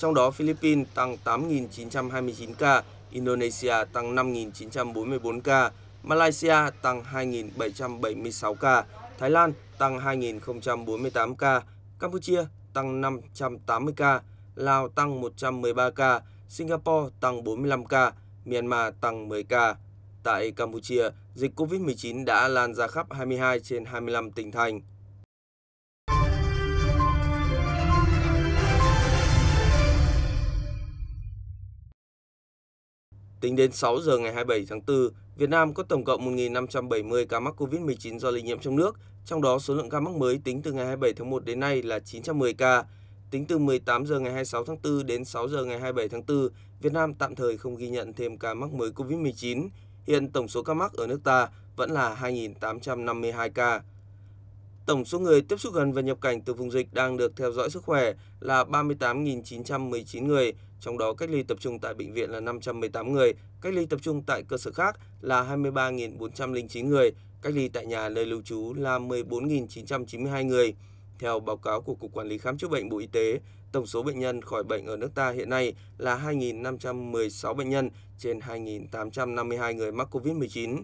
trong đó Philippines tăng 8.929 ca, Indonesia tăng 5.944 ca, Malaysia tăng 2.776 ca, Thái Lan tăng 2.048 ca, Campuchia tăng 580 ca, Lào tăng 113 ca, Singapore tăng 45 ca, Myanmar tăng 10 ca. Tại Campuchia, dịch COVID-19 đã lan ra khắp 22 trên 25 tỉnh thành. Tính đến 6 giờ ngày 27 tháng 4, Việt Nam có tổng cộng 1.570 ca mắc COVID-19 do lây nhiễm trong nước, trong đó số lượng ca mắc mới tính từ ngày 27 tháng 1 đến nay là 910 ca. Tính từ 18 giờ ngày 26 tháng 4 đến 6 giờ ngày 27 tháng 4, Việt Nam tạm thời không ghi nhận thêm ca mắc mới COVID-19. Hiện tổng số ca mắc ở nước ta vẫn là 2.852 ca. Tổng số người tiếp xúc gần và nhập cảnh từ vùng dịch đang được theo dõi sức khỏe là 38.919 người, trong đó cách ly tập trung tại bệnh viện là 518 người, cách ly tập trung tại cơ sở khác là 23.409 người, cách ly tại nhà nơi lưu trú là 14.992 người. Theo báo cáo của Cục Quản lý Khám chữa bệnh Bộ Y tế, tổng số bệnh nhân khỏi bệnh ở nước ta hiện nay là 2.516 bệnh nhân trên 2.852 người mắc COVID-19.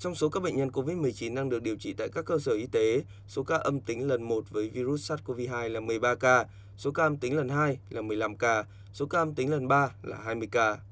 Trong số các bệnh nhân COVID-19 đang được điều trị tại các cơ sở y tế, số ca âm tính lần 1 với virus SARS-CoV-2 là 13 ca, số ca âm tính lần 2 là 15 ca, số ca âm tính lần 3 là 20 ca.